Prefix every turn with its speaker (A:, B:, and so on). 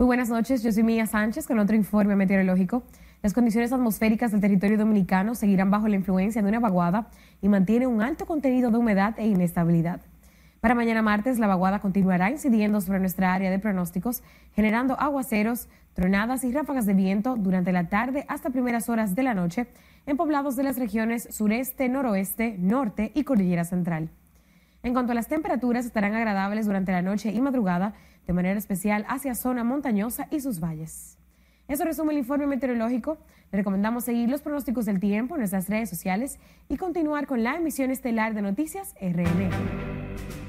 A: Muy buenas noches, yo soy Mía Sánchez con otro informe meteorológico. Las condiciones atmosféricas del territorio dominicano seguirán bajo la influencia de una vaguada y mantiene un alto contenido de humedad e inestabilidad. Para mañana martes, la vaguada continuará incidiendo sobre nuestra área de pronósticos, generando aguaceros, tronadas y ráfagas de viento durante la tarde hasta primeras horas de la noche en poblados de las regiones sureste, noroeste, norte y cordillera central. En cuanto a las temperaturas, estarán agradables durante la noche y madrugada, de manera especial hacia zona montañosa y sus valles. Eso resume el informe meteorológico. Le recomendamos seguir los pronósticos del tiempo en nuestras redes sociales y continuar con la emisión estelar de Noticias R.N.